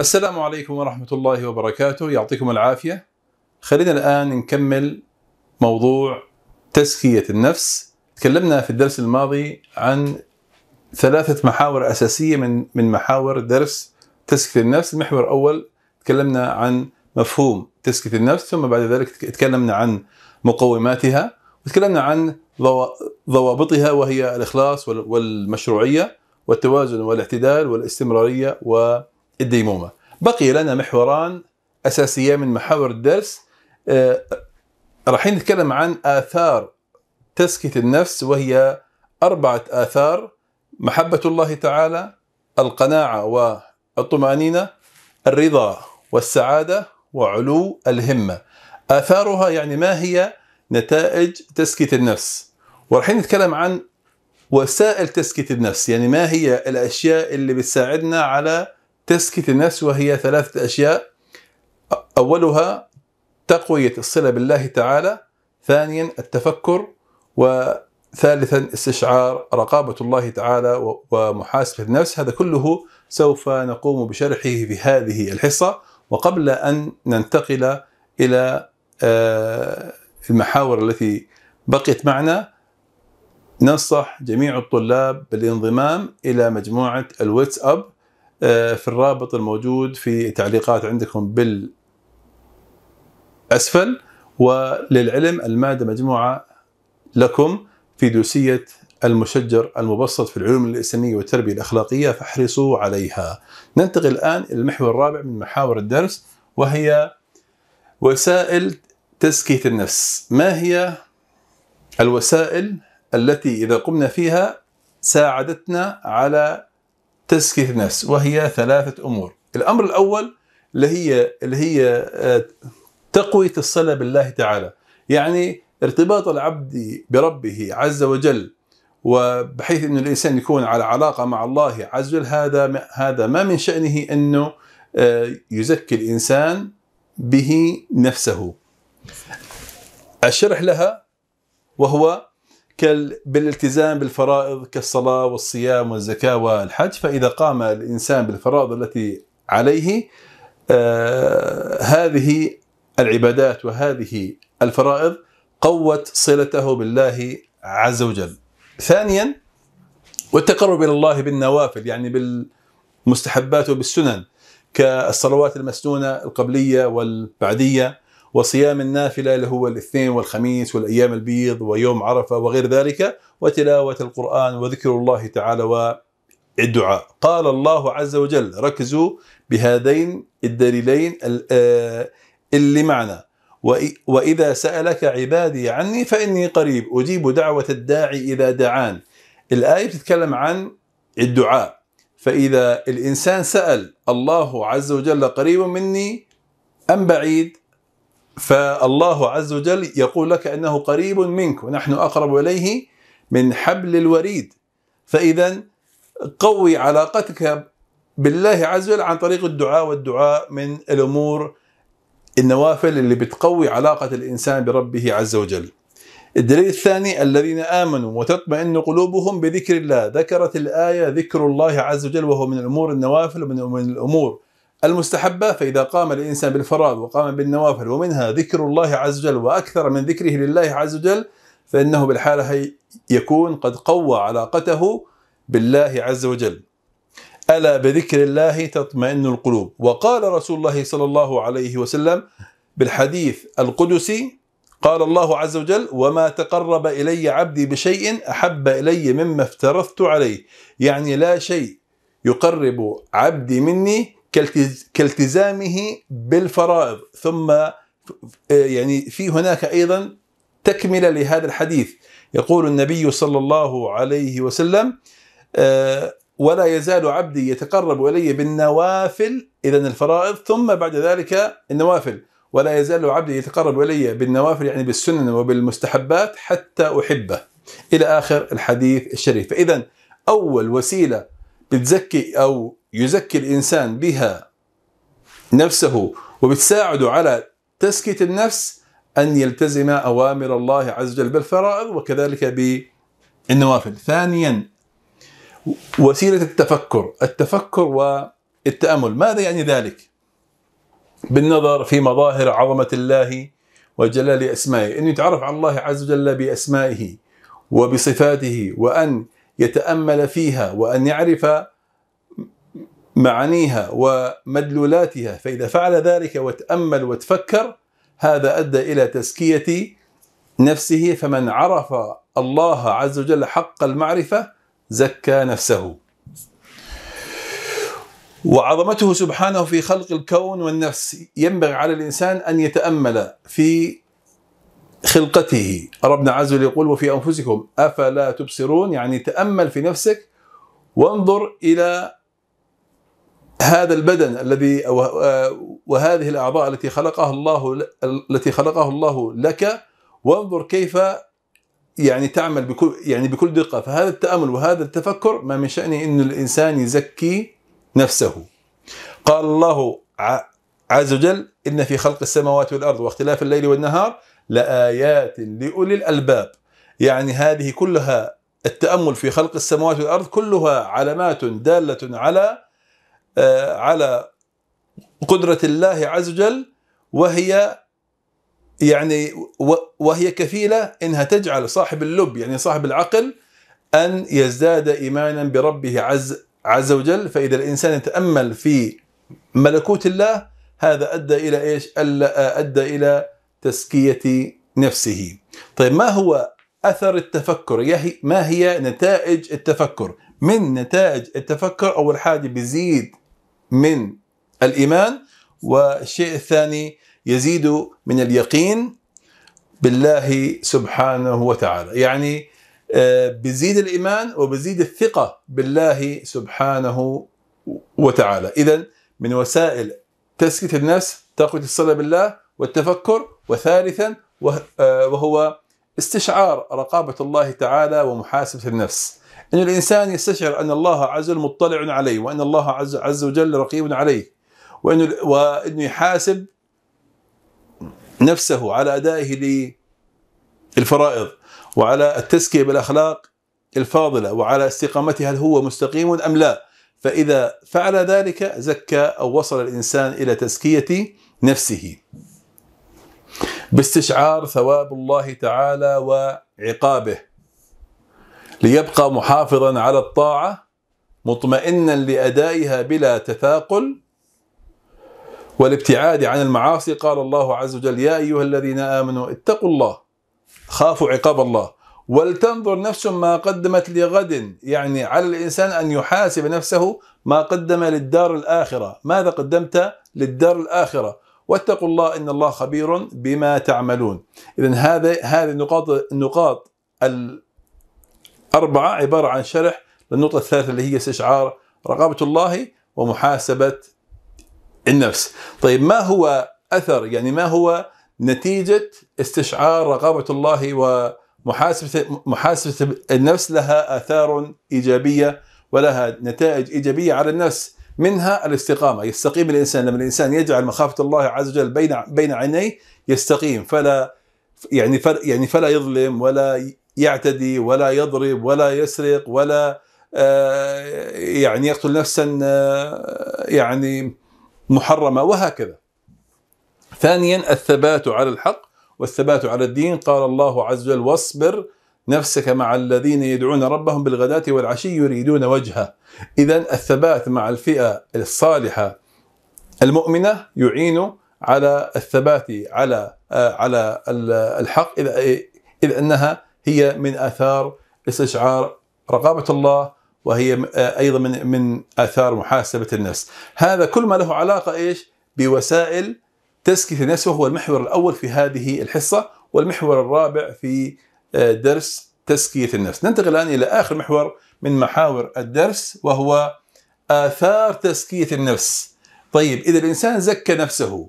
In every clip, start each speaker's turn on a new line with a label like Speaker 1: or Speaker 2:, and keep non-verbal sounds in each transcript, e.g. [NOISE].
Speaker 1: السلام عليكم ورحمة الله وبركاته يعطيكم العافية خلينا الآن نكمل موضوع تزكية النفس تكلمنا في الدرس الماضي عن ثلاثة محاور أساسية من من محاور درس تزكية النفس المحور الأول تكلمنا عن مفهوم تزكية النفس ثم بعد ذلك تكلمنا عن مقوماتها وتكلمنا عن ضوابطها وهي الإخلاص والمشروعية والتوازن والاعتدال والاستمرارية و الديمومة بقي لنا محوران أساسية من محاور الدرس آه، راح نتكلم عن آثار تزكية النفس وهي أربعة آثار محبة الله تعالى القناعة والطمأنينة الرضا والسعادة وعلو الهمة آثارها يعني ما هي نتائج تزكية النفس وراح نتكلم عن وسائل تزكية النفس يعني ما هي الأشياء اللي بتساعدنا على تزكية النفس وهي ثلاثة أشياء أولها تقوية الصلة بالله تعالى ثانيا التفكر وثالثا استشعار رقابة الله تعالى ومحاسبة النفس هذا كله سوف نقوم بشرحه في هذه الحصة وقبل أن ننتقل إلى آه، المحاور التي بقيت معنا ننصح جميع الطلاب بالانضمام إلى مجموعة الواتساب آه، في الرابط الموجود في تعليقات عندكم بال اسفل وللعلم الماده مجموعه لكم في دوسيه المشجر المبسط في العلوم الاسلاميه والتربيه الاخلاقيه فاحرصوا عليها. ننتقل الان الى المحور الرابع من محاور الدرس وهي وسائل تزكيه النفس. ما هي الوسائل التي اذا قمنا فيها ساعدتنا على تزكية النفس وهي ثلاثة أمور الأمر الأول اللي هي اللي هي آه، تقوية الصلة بالله تعالى يعني ارتباط العبد بربه عز وجل وبحيث أن الإنسان يكون على علاقة مع الله عز وجل هذا هذا ما من شأنه أنه آه، يزكي الإنسان به نفسه الشرح لها وهو بالالتزام بالفرائض كالصلاة والصيام والزكاة والحج فإذا قام الإنسان بالفرائض التي عليه آه هذه العبادات وهذه الفرائض قوت صلته بالله عز وجل ثانيا والتقرب إلى الله بالنوافل يعني بالمستحبات وبالسنن كالصلوات المسنونة القبلية والبعدية وصيام النافله اللي هو الاثنين والخميس والايام البيض ويوم عرفه وغير ذلك وتلاوه القران وذكر الله تعالى والدعاء. قال الله عز وجل ركزوا بهذين الدليلين آه، اللي معنا واذا سالك عبادي عني فاني قريب اجيب دعوه الداعي اذا دعان. الايه بتتكلم عن الدعاء فاذا الانسان سال الله عز وجل قريب مني ام بعيد؟ فالله عز وجل يقول لك انه قريب منك ونحن اقرب اليه من حبل الوريد فاذا قوي علاقتك بالله عز وجل عن طريق الدعاء والدعاء من الامور النوافل اللي بتقوي علاقه الانسان بربه عز وجل. الدليل الثاني الذين امنوا وتطمئن قلوبهم بذكر الله، ذكرت الايه ذكر الله عز وجل وهو من الامور النوافل ومن الامور المستحبة فإذا قام الإنسان بالفراغ وقام بالنوافل ومنها ذكر الله عز وجل وأكثر من ذكره لله عز وجل فإنه بالحالة يكون قد قوى علاقته بالله عز وجل ألا بذكر الله تطمئن القلوب وقال رسول الله صلى الله عليه وسلم بالحديث القدسي قال الله عز وجل وما تقرب إلي عبدي بشيء أحب إلي مما افترضت عليه يعني لا شيء يقرب عبدي مني كالتزامه بالفرائض ثم يعني في هناك ايضا تكمله لهذا الحديث يقول النبي صلى الله عليه وسلم آه، ولا يزال عبدي يتقرب الي بالنوافل اذا الفرائض ثم بعد ذلك النوافل ولا يزال عبدي يتقرب الي بالنوافل يعني بالسنن وبالمستحبات حتى احبه الى اخر الحديث الشريف فاذا اول وسيله بتزكي أو يزكي الإنسان بها نفسه وبتساعد على تزكية النفس أن يلتزم أوامر الله عز وجل بالفرائض وكذلك بالنوافل ثانيا وسيلة التفكر التفكر والتأمل ماذا يعني ذلك؟ بالنظر في مظاهر عظمة الله وجلال أسمائه أن يتعرف على الله عز وجل بأسمائه وبصفاته وأن يتامل فيها وان يعرف معانيها ومدلولاتها فاذا فعل ذلك وتامل وتفكر هذا ادى الى تزكيه نفسه فمن عرف الله عز وجل حق المعرفه زكى نفسه وعظمته سبحانه في خلق الكون والنفس ينبغي على الانسان ان يتامل في خلقته ربنا عز وجل يقول وفي أنفسكم أفلا تبصرون يعني تأمل في نفسك وانظر إلى هذا البدن الذي وهذه الأعضاء التي خلقها الله التي خلقه الله لك وانظر كيف يعني تعمل بكل يعني بكل دقة فهذا التأمل وهذا التفكر ما من شأنه أن الإنسان يزكي نفسه قال الله عز وجل إن في خلق السماوات والأرض واختلاف الليل والنهار لآيات لأولي الألباب يعني هذه كلها التأمل في خلق السماوات والأرض كلها علامات دالة على آه، على قدرة الله عز وجل وهي يعني وهي كفيلة إنها تجعل صاحب اللب يعني صاحب العقل أن يزداد إيمانا بربه عز عز وجل فإذا الإنسان يتأمل في ملكوت الله هذا أدى إلى إيش؟ أدى إلى تزكية نفسه طيب ما هو أثر التفكر ما هي نتائج التفكر من نتائج التفكر أول حاجة بيزيد من الإيمان والشيء الثاني يزيد من اليقين بالله سبحانه وتعالى يعني آه، بزيد الإيمان وبزيد الثقة بالله سبحانه وتعالى إذا من وسائل تزكية النفس تقوية الصلاة بالله والتفكر وثالثا آه، وهو استشعار رقابة الله تعالى ومحاسبة النفس أن الإنسان يستشعر أن الله عز وجل مطلع عليه وأن الله عز, وجل رقيب عليه وأنه, وأنه يحاسب نفسه على أدائه للفرائض وعلى التزكية بالأخلاق الفاضلة وعلى استقامتها هل هو مستقيم أم لا فإذا فعل ذلك زكى أو وصل الإنسان إلى تزكية نفسه باستشعار ثواب الله تعالى وعقابه ليبقى محافظا على الطاعه مطمئنا لادائها بلا تثاقل والابتعاد عن المعاصي قال الله عز وجل يا ايها الذين امنوا اتقوا الله خافوا عقاب الله ولتنظر نفس ما قدمت لغد يعني على الانسان ان يحاسب نفسه ما قدم للدار الاخره ماذا قدمت للدار الاخره واتقوا الله ان الله خبير بما تعملون اذا هذا هذه النقاط النقاط الاربعه عباره عن شرح للنقطه الثالثه اللي هي استشعار رقابه الله ومحاسبه النفس طيب ما هو اثر يعني ما هو نتيجه استشعار رقابه الله ومحاسبه محاسبه النفس لها اثار ايجابيه ولها نتائج ايجابيه على النفس منها الاستقامه يستقيم الانسان لما الانسان يجعل مخافه الله عز وجل بين بين عينيه يستقيم فلا يعني فلا يعني فلا يظلم ولا يعتدي ولا يضرب ولا يسرق ولا آه، يعني يقتل نفسا آه، يعني محرمه وهكذا. ثانيا الثبات على الحق والثبات على الدين قال الله عز وجل واصبر نفسك مع الذين يدعون ربهم بالغداة والعشي يريدون وجهه إذا الثبات مع الفئة الصالحة المؤمنة يعين على الثبات على على الحق إذ أنها هي من آثار استشعار رقابة الله وهي أيضا من من آثار محاسبة النفس هذا كل ما له علاقة إيش بوسائل تزكية النفس وهو المحور الأول في هذه الحصة والمحور الرابع في آه، درس تزكية النفس ننتقل الآن إلى آخر محور من محاور الدرس وهو آثار تزكية النفس طيب إذا الإنسان زكى نفسه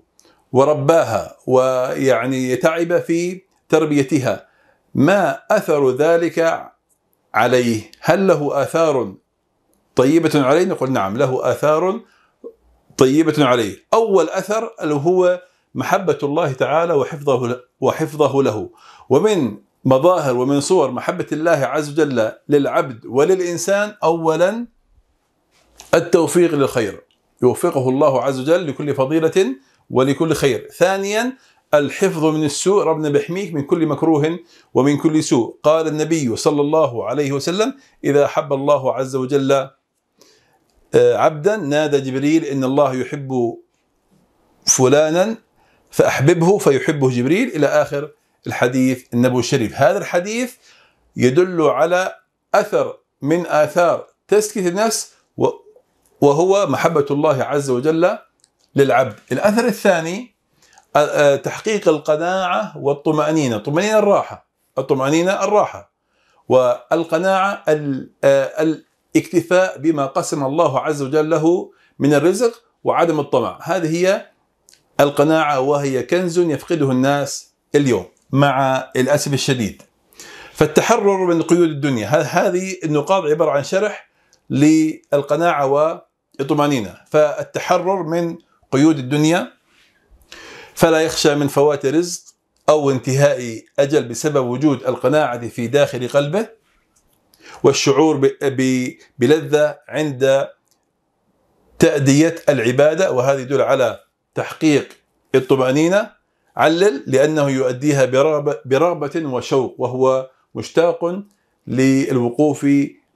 Speaker 1: ورباها ويعني تعب في تربيتها ما أثر ذلك عليه هل له آثار طيبة عليه نقول نعم له آثار طيبة عليه أول أثر اللي هو محبة الله تعالى وحفظه وحفظه له ومن مظاهر ومن صور محبة الله عز وجل للعبد وللإنسان أولا التوفيق للخير يوفقه الله عز وجل لكل فضيلة ولكل خير ثانيا الحفظ من السوء ربنا بيحميك من كل مكروه ومن كل سوء قال النبي صلى الله عليه وسلم إذا حب الله عز وجل آه، عبدا نادى جبريل إن الله يحب فلانا فأحببه فيحبه جبريل إلى آخر الحديث النبوي الشريف هذا الحديث يدل على أثر من آثار تزكية النفس وهو محبة الله عز وجل للعبد الأثر الثاني تحقيق القناعة والطمأنينة الطمأنينة الراحة الطمأنينة الراحة والقناعة الاكتفاء بما قسم الله عز وجل له من الرزق وعدم الطمع هذه هي القناعة وهي كنز يفقده الناس اليوم مع الاسف الشديد. فالتحرر من قيود الدنيا هذه النقاط عباره عن شرح للقناعه والطمانينه، فالتحرر من قيود الدنيا فلا يخشى من فوات رزق او انتهاء اجل بسبب وجود القناعه في داخل قلبه والشعور بلذه عند تأدية العبادة وهذا يدل على تحقيق الطمأنينة علل لأنه يؤديها برغبة, برغبة وشوق وهو مشتاق للوقوف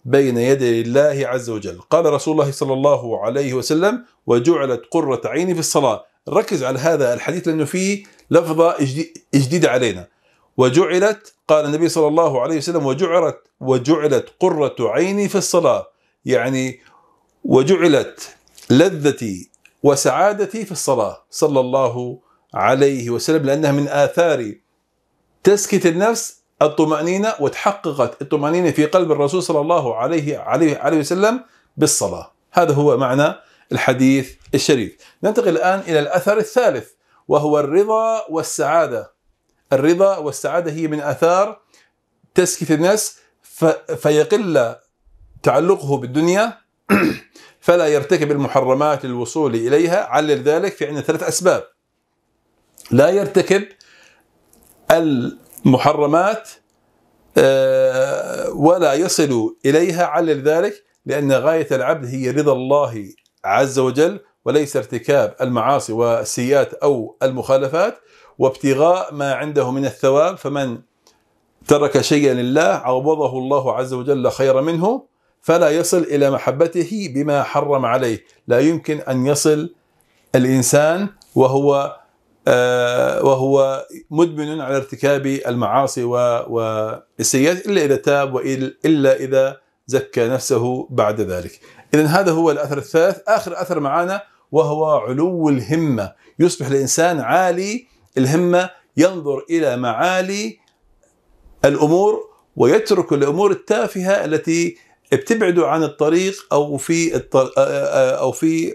Speaker 1: بين يدي الله عز وجل قال رسول الله صلى الله عليه وسلم وجعلت قرة عيني في الصلاة ركز على هذا الحديث لأنه فيه لفظة جديدة علينا وجعلت قال النبي صلى الله عليه وسلم وجعلت وجعلت قرة عيني في الصلاة يعني وجعلت لذتي وسعادتي في الصلاة صلى الله عليه عليه وسلم لأنها من آثار تزكية النفس الطمأنينة وتحققت الطمأنينة في قلب الرسول صلى الله عليه عليه عليه وسلم بالصلاة هذا هو معنى الحديث الشريف ننتقل الآن إلى الأثر الثالث وهو الرضا والسعادة الرضا والسعادة هي من آثار تزكية النفس فيقل تعلقه بالدنيا [CLEARS THROAT] فلا يرتكب المحرمات للوصول إليها علل ذلك في عندنا ثلاث أسباب لا يرتكب المحرمات آه، ولا يصل إليها علل ذلك لأن غاية العبد هي رضا الله عز وجل وليس ارتكاب المعاصي والسيئات أو المخالفات وابتغاء ما عنده من الثواب فمن ترك شيئا لله عوضه الله عز وجل خيرا منه فلا يصل إلى محبته بما حرم عليه لا يمكن أن يصل الإنسان وهو آه، وهو مدمن على ارتكاب المعاصي والسيئات إلا إذا تاب والا إذا زكى نفسه بعد ذلك إذا هذا هو الأثر الثالث آخر أثر معانا وهو علو الهمة يصبح الإنسان عالي الهمة ينظر إلى معالي الأمور ويترك الأمور التافهة التي بتبعد عن الطريق أو في أو في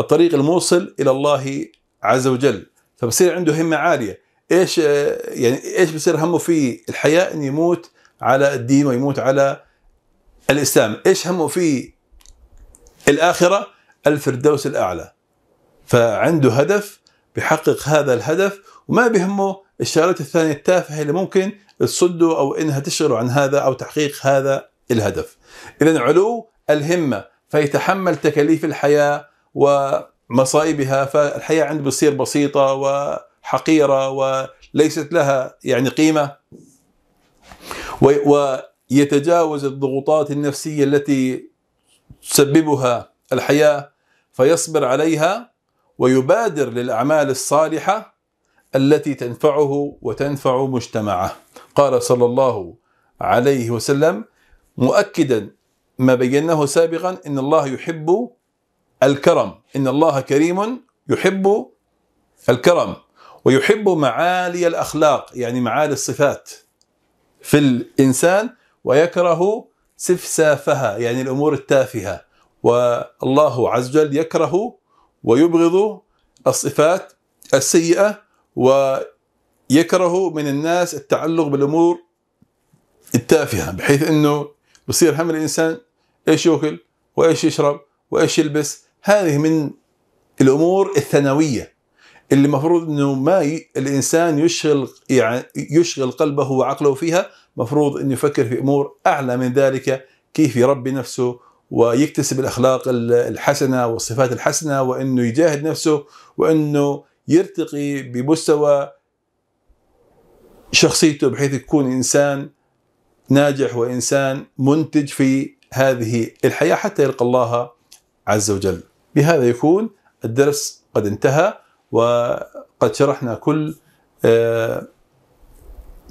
Speaker 1: الطريق الموصل إلى الله عز وجل فبصير عنده همه عاليه ايش آه، يعني ايش بصير همه في الحياه انه يموت على الدين ويموت على الاسلام ايش همه في الاخره الفردوس الاعلى فعنده هدف بيحقق هذا الهدف وما بهمه الشغلات الثانيه التافهه اللي ممكن تصده او انها تشغله عن هذا او تحقيق هذا الهدف اذا علو الهمه فيتحمل تكاليف الحياه و مصائبها فالحياة عند بتصير بسيطة وحقيرة وليست لها يعني قيمة ويتجاوز الضغوطات النفسية التي تسببها الحياة فيصبر عليها ويبادر للأعمال الصالحة التي تنفعه وتنفع مجتمعه قال صلى الله عليه وسلم مؤكدا ما بيناه سابقا ان الله يحب الكرم إن الله كريم يحب الكرم ويحب معالي الأخلاق يعني معالي الصفات في الإنسان ويكره سفسافها يعني الأمور التافهة والله عز وجل يكره ويبغض الصفات السيئة ويكره من الناس التعلق بالأمور التافهة بحيث أنه بصير هم الإنسان إيش يأكل وإيش يشرب وإيش يلبس هذه من الامور الثانويه اللي المفروض انه ما ي... الانسان يشغل يعني يشغل قلبه وعقله فيها مفروض انه يفكر في امور اعلى من ذلك كيف يربي نفسه ويكتسب الاخلاق الحسنه والصفات الحسنه وانه يجاهد نفسه وانه يرتقي بمستوى شخصيته بحيث يكون انسان ناجح وانسان منتج في هذه الحياه حتى يلقى الله عز وجل. بهذا يكون الدرس قد انتهى وقد شرحنا كل آه،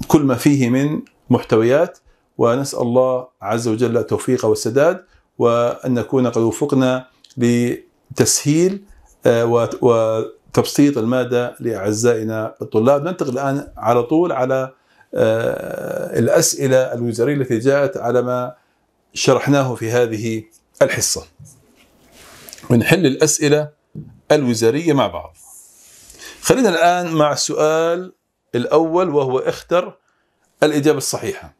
Speaker 1: كل ما فيه من محتويات ونسأل الله عز وجل التوفيق والسداد وأن نكون قد وفقنا لتسهيل آه، وتبسيط المادة لأعزائنا الطلاب ننتقل الآن على طول على آه، الأسئلة الوزارية التي جاءت على ما شرحناه في هذه الحصة ونحل الأسئلة الوزارية مع بعض خلينا الآن مع السؤال الأول وهو اختر الإجابة الصحيحة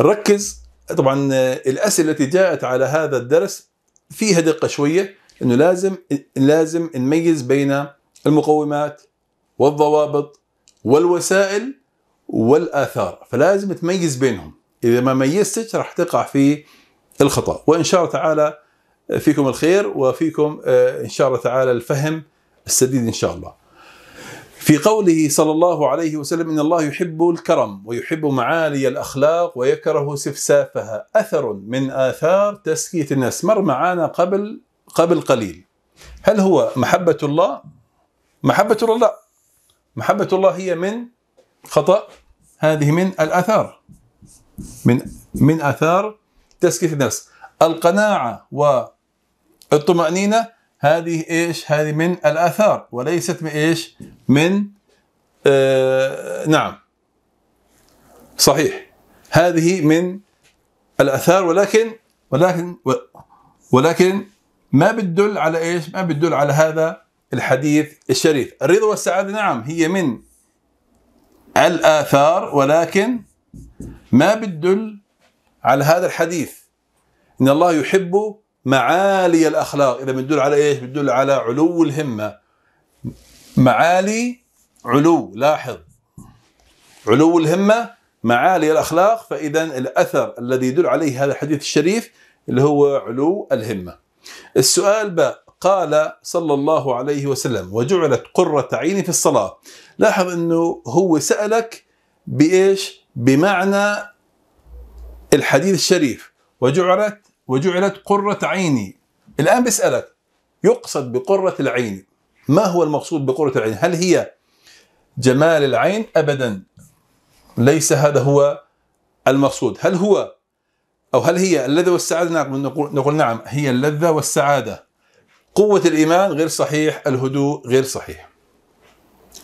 Speaker 1: ركز طبعا الأسئلة التي جاءت على هذا الدرس فيها دقة شوية أنه لازم لازم نميز بين المقومات والضوابط والوسائل والآثار فلازم تميز بينهم إذا ما ميزتش راح تقع في الخطأ وإن شاء الله تعالى فيكم الخير وفيكم آه، إن شاء الله تعالى الفهم السديد إن شاء الله في قوله صلى الله عليه وسلم إن الله يحب الكرم ويحب معالي الأخلاق ويكره سفسافها أثر من آثار تزكية الناس مر معانا قبل قبل قليل هل هو محبة الله؟ محبة الله لا محبة الله هي من خطأ هذه من الآثار من من آثار تزكية الناس القناعة و الطمأنينة هذه ايش؟ هذه من الآثار وليست من ايش؟ من آه نعم صحيح هذه من الآثار ولكن ولكن ولكن ما بتدل على ايش؟ ما بتدل على هذا الحديث الشريف، الرضا والسعادة نعم هي من الآثار ولكن ما بتدل على هذا الحديث ان الله يحب معالي الاخلاق اذا بتدل على ايش بتدل على علو الهمه معالي علو لاحظ علو الهمه معالي الاخلاق فاذا الاثر الذي يدل عليه هذا الحديث الشريف اللي هو علو الهمه السؤال باء قال صلى الله عليه وسلم وجعلت قرة عيني في الصلاة لاحظ أنه هو سألك بإيش بمعنى الحديث الشريف وجعلت وجعلت قرة عيني الآن بسألك يقصد بقرة العين ما هو المقصود بقرة العين هل هي جمال العين أبدا ليس هذا هو المقصود هل هو أو هل هي اللذة والسعادة نقول نعم هي اللذة والسعادة قوة الإيمان غير صحيح الهدوء غير صحيح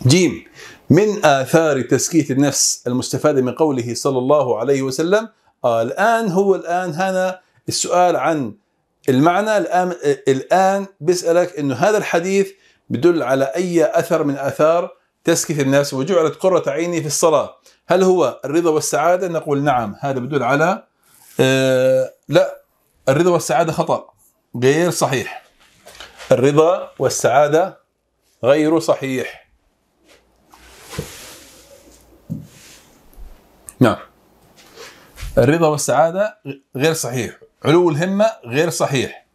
Speaker 1: جيم من آثار تسكيت النفس المستفادة من قوله صلى الله عليه وسلم آه الآن هو الآن هنا السؤال عن المعنى الآن, الآن بيسألك أنه هذا الحديث بدل على أي أثر من أثار تسكت الناس وجعلت قرة عيني في الصلاة هل هو الرضا والسعادة نقول نعم هذا بدل على آه لا الرضا والسعادة خطأ غير صحيح الرضا والسعادة غير صحيح نعم الرضا والسعادة غير صحيح علو الهمة غير صحيح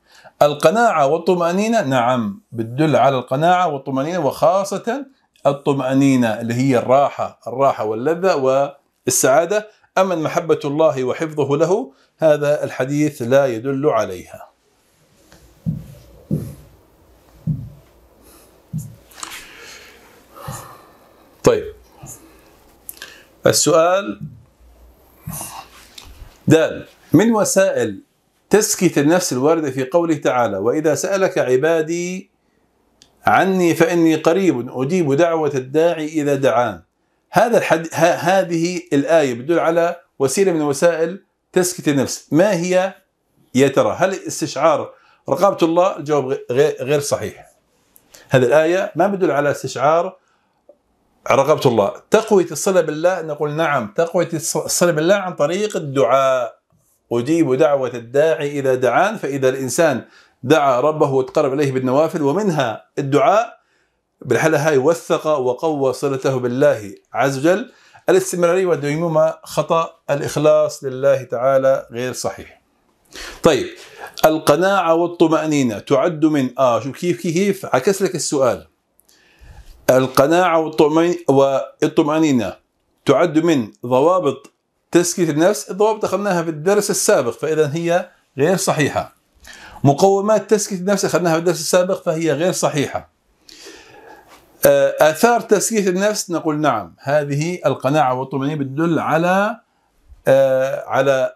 Speaker 1: القناعة والطمأنينة نعم بتدل على القناعة والطمأنينة وخاصة الطمأنينة اللي هي الراحة الراحة واللذة والسعادة أما محبة الله وحفظه له هذا الحديث لا يدل عليها طيب السؤال دال من وسائل تزكية النفس الواردة في قوله تعالى وإذا سألك عبادي عني فإني قريب أجيب دعوة الداعي إذا دعان هذا الحد... ه... هذه الآية بتدل على وسيلة من وسائل تزكية النفس ما هي يا ترى هل استشعار رقابة الله الجواب غير صحيح هذه الآية ما بدل على استشعار رقبة الله تقوية الصلة بالله نقول نعم تقوية الصلة بالله عن طريق الدعاء أجيب دعوة الداعي إذا دعان فإذا الإنسان دعا ربه وتقرب إليه بالنوافل ومنها الدعاء بالحالة هاي وثق وقوى صلته بالله عز وجل الاستمرارية والديمومة خطأ الإخلاص لله تعالى غير صحيح طيب القناعة والطمأنينة تعد من آه شوف كيف كيف عكس لك السؤال القناعة والطمأنينة تعد من ضوابط تزكية النفس الضوابط أخذناها في الدرس السابق فإذا هي غير صحيحة مقومات تزكية النفس أخذناها في الدرس السابق فهي غير صحيحة آه، آثار تزكية النفس نقول نعم هذه القناعة والطمأنينة بتدل على آه، على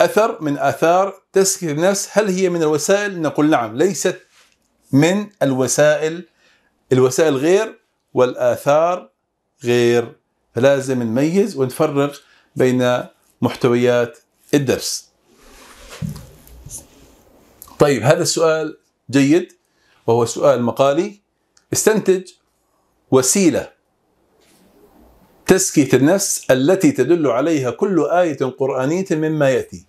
Speaker 1: أثر من آثار تزكية النفس هل هي من الوسائل نقول نعم ليست من الوسائل الوسائل غير والآثار غير فلازم نميز ونفرق بين محتويات الدرس طيب هذا السؤال جيد وهو سؤال مقالي استنتج وسيله تزكية النفس التي تدل عليها كل آية قرآنية مما يأتي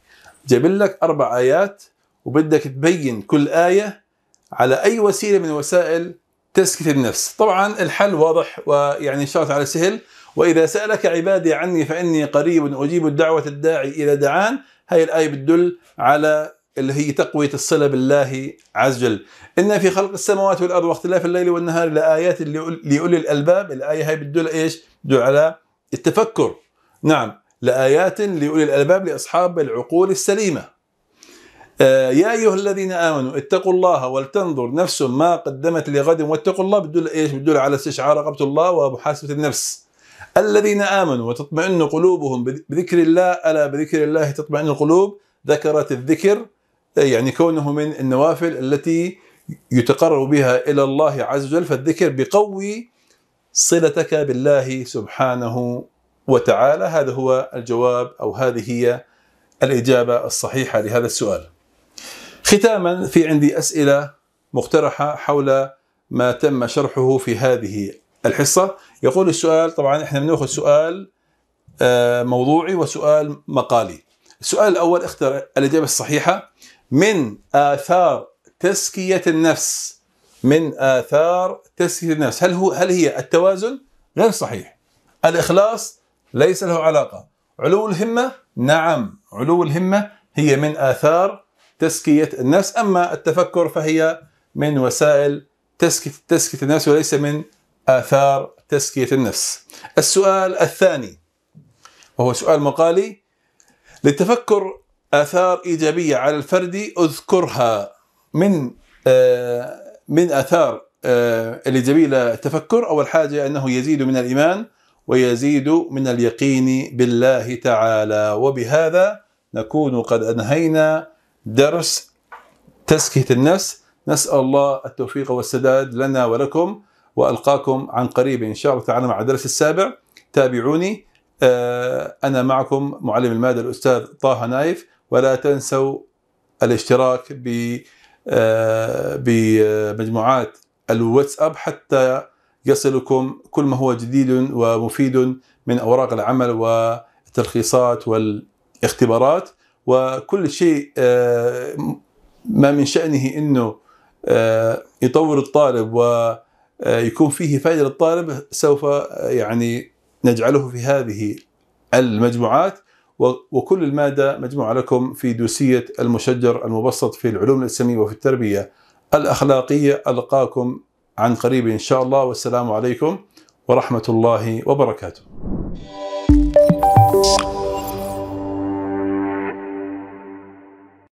Speaker 1: جاب لك أربع آيات وبدك تبين كل آية على أي وسيلة من وسائل تزكية النفس طبعا الحل واضح ويعني إن شاء الله تعالى سهل وإذا سألك عبادي عني فإني قريب أجيب الدعوة الداعي إذا دعان هذه الآية بتدل على اللي هي تقوية الصلة بالله عز وجل إن في خلق السماوات والأرض واختلاف الليل والنهار لآيات لأولي الألباب الآية هاي بتدل إيش بتدل على التفكر نعم لآيات لأولي الألباب لأصحاب العقول السليمة آه يا أيها الذين آمنوا اتقوا الله ولتنظر نفس ما قدمت لغد واتقوا الله بتدل إيش بتدل على استشعار رقبة الله ومحاسبة النفس الذين امنوا وتطمئن قلوبهم بذكر الله الا بذكر الله تطمئن القلوب ذكرت الذكر يعني كونه من النوافل التي يتقرب بها الى الله عز وجل فالذكر بقوي صلتك بالله سبحانه وتعالى هذا هو الجواب او هذه هي الاجابه الصحيحه لهذا السؤال. ختاما في عندي اسئله مقترحه حول ما تم شرحه في هذه الحصة يقول السؤال طبعا احنا بناخذ سؤال آه، موضوعي وسؤال مقالي السؤال الأول اختر الإجابة الصحيحة من آثار تزكية النفس من آثار تزكية النفس هل هو هل هي التوازن غير صحيح الإخلاص ليس له علاقة علو الهمة نعم علو الهمة هي من آثار تزكية النفس أما التفكر فهي من وسائل تزكية النفس وليس من آثار تزكية النفس السؤال الثاني وهو سؤال مقالي للتفكر آثار إيجابية على الفرد أذكرها من آه، من آثار آه، الإيجابية للتفكر أول حاجة أنه يزيد من الإيمان ويزيد من اليقين بالله تعالى وبهذا نكون قد أنهينا درس تزكية النفس نسأل الله التوفيق والسداد لنا ولكم والقاكم عن قريب ان شاء الله تعالى مع الدرس السابع تابعوني آه، انا معكم معلم الماده الاستاذ طه نايف ولا تنسوا الاشتراك ب آه، بمجموعات الواتساب حتى يصلكم كل ما هو جديد ومفيد من اوراق العمل والتلخيصات والاختبارات وكل شيء آه، ما من شأنه انه يطور الطالب و آه، يكون فيه فائده للطالب سوف آه، يعني نجعله في هذه المجموعات وكل الماده مجموعه لكم في دوسيه المشجر المبسط في العلوم الاسلاميه وفي التربيه الاخلاقيه القاكم عن قريب ان شاء الله والسلام عليكم ورحمه الله وبركاته.